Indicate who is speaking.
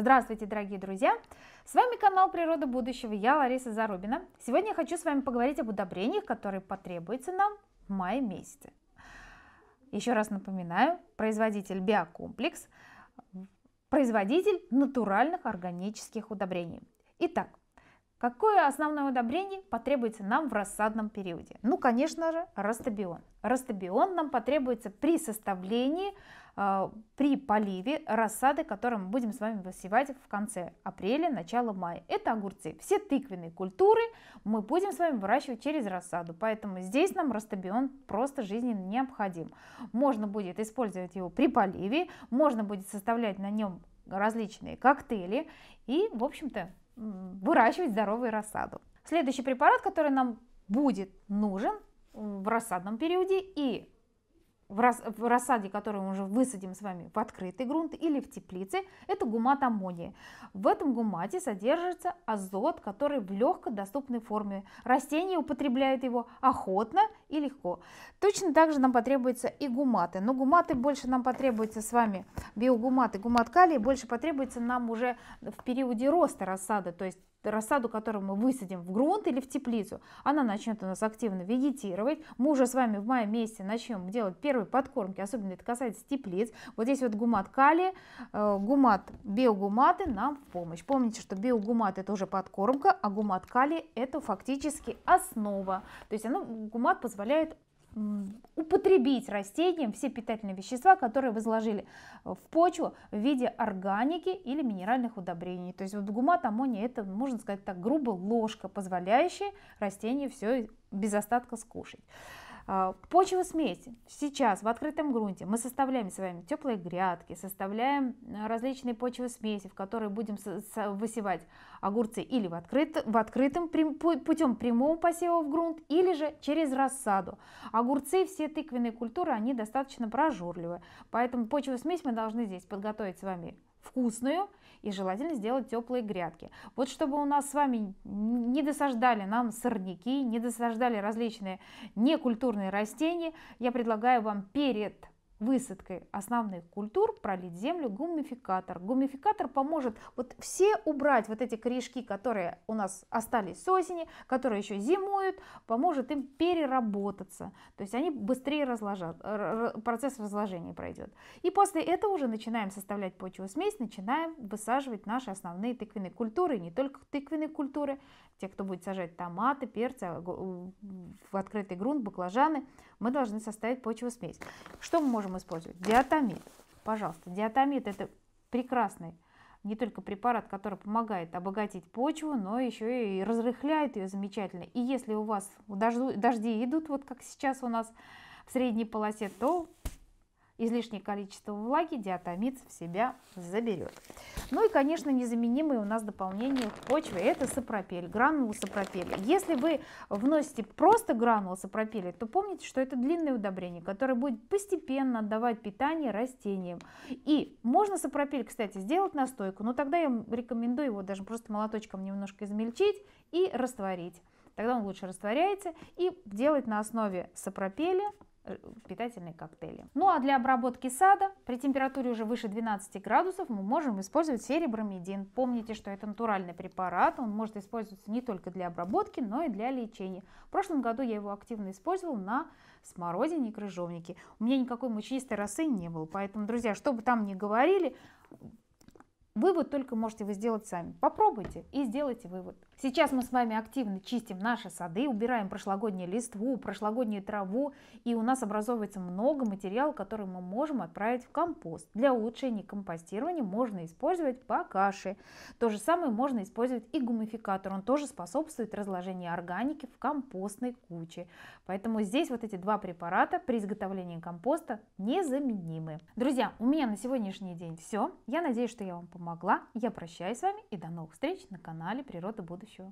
Speaker 1: Здравствуйте, дорогие друзья! С вами канал Природа будущего, я Лариса Зарубина. Сегодня я хочу с вами поговорить об удобрениях, которые потребуются нам в мае месяце. Еще раз напоминаю, производитель Биокомплекс, производитель натуральных органических удобрений. Итак, Какое основное удобрение потребуется нам в рассадном периоде? Ну, конечно же, растабион. Растабион нам потребуется при составлении а, при поливе рассады, которую мы будем с вами высевать в конце апреля, начало мая. Это огурцы. Все тыквенные культуры мы будем с вами выращивать через рассаду, поэтому здесь нам растабион просто жизненно необходим. Можно будет использовать его при поливе, можно будет составлять на нем различные коктейли и, в общем-то, выращивать здоровую рассаду. Следующий препарат, который нам будет нужен в рассадном периоде и в, рас, в рассаде, которую мы уже высадим с вами в открытый грунт или в теплице, это гумат аммония. В этом гумате содержится азот, который в легко доступной форме. Растения употребляют его охотно и легко. Точно так же нам потребуются и гуматы. Но гуматы больше нам потребуются с вами, биогуматы, гумат калия больше потребуется нам уже в периоде роста рассады, то есть рассаду, которую мы высадим в грунт или в теплицу, она начнет у нас активно вегетировать. Мы уже с вами в мае месяце начнем делать первый первой подкормки, особенно это касается теплиц. Вот здесь вот гумат кали, э, гумат, биогуматы нам в помощь. Помните, что биогумат это уже подкормка, а гумат кали это фактически основа. То есть оно, гумат позволяет употребить растениям все питательные вещества, которые вы заложили в почву в виде органики или минеральных удобрений. То есть вот гумат аммония это, можно сказать так, грубо ложка, позволяющая растению все без остатка скушать. А, Почва смесь. Сейчас в открытом грунте мы составляем с вами теплые грядки, составляем э, различные почвы смеси, в которые будем высевать огурцы или в, открыт, в открытом путем прямого посева в грунт, или же через рассаду. Огурцы, все тыквенные культуры, они достаточно прожорливы, поэтому почву смесь мы должны здесь подготовить с вами вкусную и желательно сделать теплые грядки. Вот чтобы у нас с вами не досаждали нам сорняки, не досаждали различные некультурные растения, я предлагаю вам перед высадкой основных культур пролить землю гумификатор. Гумификатор поможет вот все убрать вот эти корешки, которые у нас остались с осени, которые еще зимуют, поможет им переработаться. То есть они быстрее разложат, процесс разложения пройдет. И после этого уже начинаем составлять почву смесь, начинаем высаживать наши основные тыквенные культуры, не только тыквенные культуры, те, кто будет сажать томаты, перцы, а, в открытый грунт, баклажаны, мы должны составить почву смесь. Что мы можем можем использовать? Диатомид. Пожалуйста, диатомид это прекрасный не только препарат, который помогает обогатить почву, но еще и разрыхляет ее замечательно. И если у вас дожди идут, вот как сейчас у нас в средней полосе, то излишнее количество влаги диатомит в себя заберет. Ну и, конечно, незаменимые у нас дополнение к почве – это сапропель, гранулы сапропеля. Если вы вносите просто гранулы сапропеля, то помните, что это длинное удобрение, которое будет постепенно отдавать питание растениям. И можно сапропель, кстати, сделать настойку, но тогда я рекомендую его даже просто молоточком немножко измельчить и растворить. Тогда он лучше растворяется и делать на основе сапропеля Э, питательные коктейли. Ну а для обработки сада при температуре уже выше 12 градусов мы можем использовать серебромедин. Помните, что это натуральный препарат, он может использоваться не только для обработки, но и для лечения. В прошлом году я его активно использовал на смородине и крыжовнике. У меня никакой мучнистой росы не было, поэтому, друзья, что бы там ни говорили, Вывод только можете вы сделать сами. Попробуйте и сделайте вывод. Сейчас мы с вами активно чистим наши сады, убираем прошлогоднюю листву, прошлогоднюю траву, и у нас образовывается много материала, который мы можем отправить в компост. Для улучшения компостирования можно использовать покаши. То же самое можно использовать и гумификатор. Он тоже способствует разложению органики в компостной куче. Поэтому здесь вот эти два препарата при изготовлении компоста незаменимы. Друзья, у меня на сегодняшний день все. Я надеюсь, что я вам помогла помогла. Я прощаюсь с вами и до новых встреч на канале Природа будущего.